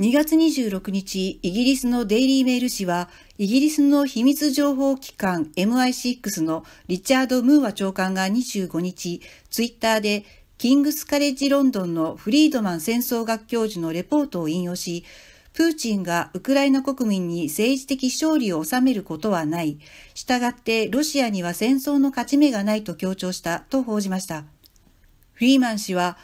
2月26日、イギリスのデイリーメール紙は、イギリスの秘密情報機関 MI6 のリチャード・ムーア長官が25日、ツイッターで、キングスカレッジロンドンのフリードマン戦争学教授のレポートを引用し、プーチンがウクライナ国民に政治的勝利を収めることはない。従ってロシアには戦争の勝ち目がないと強調したと報じました。フリーマン氏は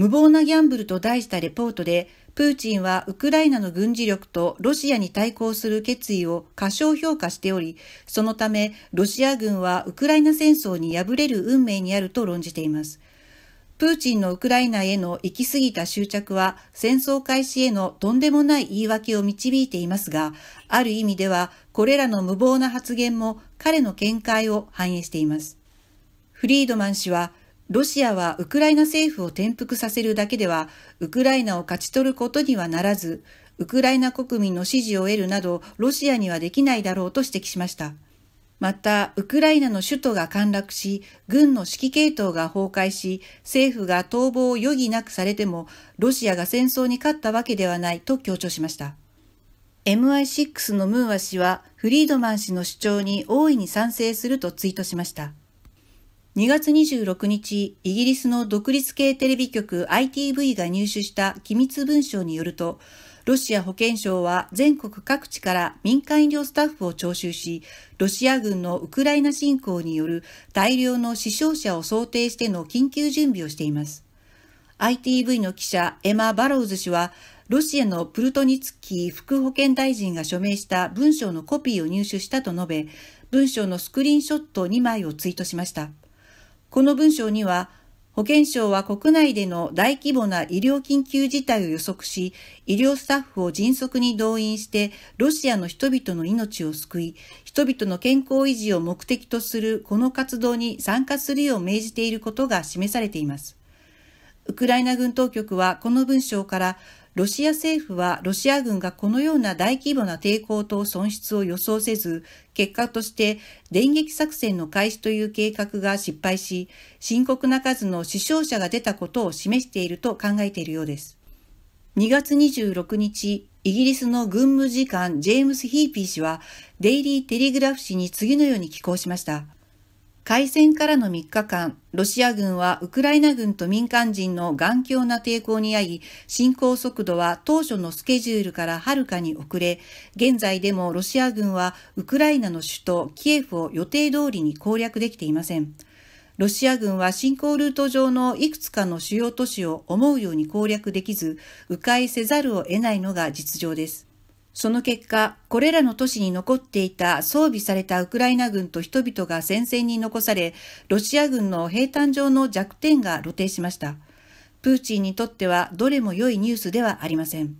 無謀なギャンブルと題したレポートで、プーチンはウクライナの軍事力とロシアに対抗する決意を過小評価しており、そのためロシア軍はウクライナ戦争に敗れる運命にあると論じています。プーチンのウクライナへの行き過ぎた執着は戦争開始へのとんでもない言い訳を導いていますが、ある意味ではこれらの無謀な発言も彼の見解を反映しています。フリードマン氏はロシアはウクライナ政府を転覆させるだけでは、ウクライナを勝ち取ることにはならず、ウクライナ国民の支持を得るなど、ロシアにはできないだろうと指摘しました。また、ウクライナの首都が陥落し、軍の指揮系統が崩壊し、政府が逃亡を余儀なくされても、ロシアが戦争に勝ったわけではないと強調しました。MI6 のムーア氏は、フリードマン氏の主張に大いに賛成するとツイートしました。2月26日、イギリスの独立系テレビ局 ITV が入手した機密文書によると、ロシア保健省は全国各地から民間医療スタッフを徴収し、ロシア軍のウクライナ侵攻による大量の死傷者を想定しての緊急準備をしています。ITV の記者エマ・バローズ氏は、ロシアのプルトニツキー副保健大臣が署名した文章のコピーを入手したと述べ、文章のスクリーンショット2枚をツイートしました。この文章には、保健省は国内での大規模な医療緊急事態を予測し、医療スタッフを迅速に動員して、ロシアの人々の命を救い、人々の健康維持を目的とするこの活動に参加するよう命じていることが示されています。ウクライナ軍当局はこの文章からロシア政府はロシア軍がこのような大規模な抵抗と損失を予想せず、結果として電撃作戦の開始という計画が失敗し、深刻な数の死傷者が出たことを示していると考えているようです。2月26日、イギリスの軍務次官ジェームス・ヒーピー氏は、デイリー・テレグラフ氏に次のように寄稿しました。開戦からの3日間、ロシア軍はウクライナ軍と民間人の頑強な抵抗にあい、進行速度は当初のスケジュールからはるかに遅れ、現在でもロシア軍はウクライナの首都キエフを予定通りに攻略できていません。ロシア軍は侵攻ルート上のいくつかの主要都市を思うように攻略できず、迂回せざるを得ないのが実情です。その結果、これらの都市に残っていた装備されたウクライナ軍と人々が戦線に残され、ロシア軍の平坦上の弱点が露呈しました。プーチンにとってはどれも良いニュースではありません。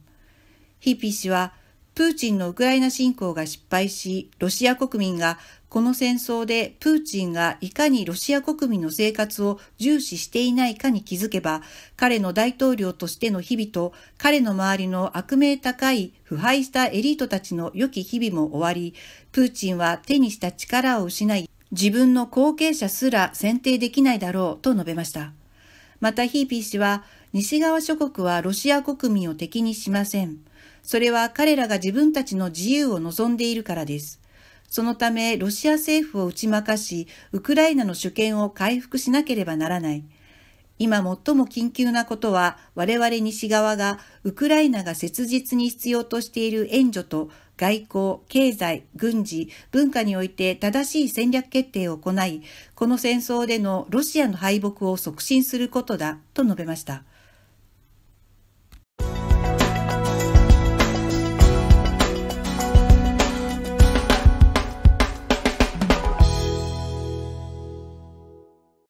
ヒーピー氏は、プーチンのウクライナ侵攻が失敗し、ロシア国民がこの戦争でプーチンがいかにロシア国民の生活を重視していないかに気づけば、彼の大統領としての日々と、彼の周りの悪名高い腐敗したエリートたちの良き日々も終わり、プーチンは手にした力を失い、自分の後継者すら選定できないだろうと述べました。またヒーピー氏は、西側諸国はロシア国民を敵にしません。それは彼らが自分たちの自由を望んでいるからです。そのため、ロシア政府を打ち負かし、ウクライナの主権を回復しなければならない。今最も緊急なことは、我々西側がウクライナが切実に必要としている援助と外交、経済、軍事、文化において正しい戦略決定を行い、この戦争でのロシアの敗北を促進することだと述べました。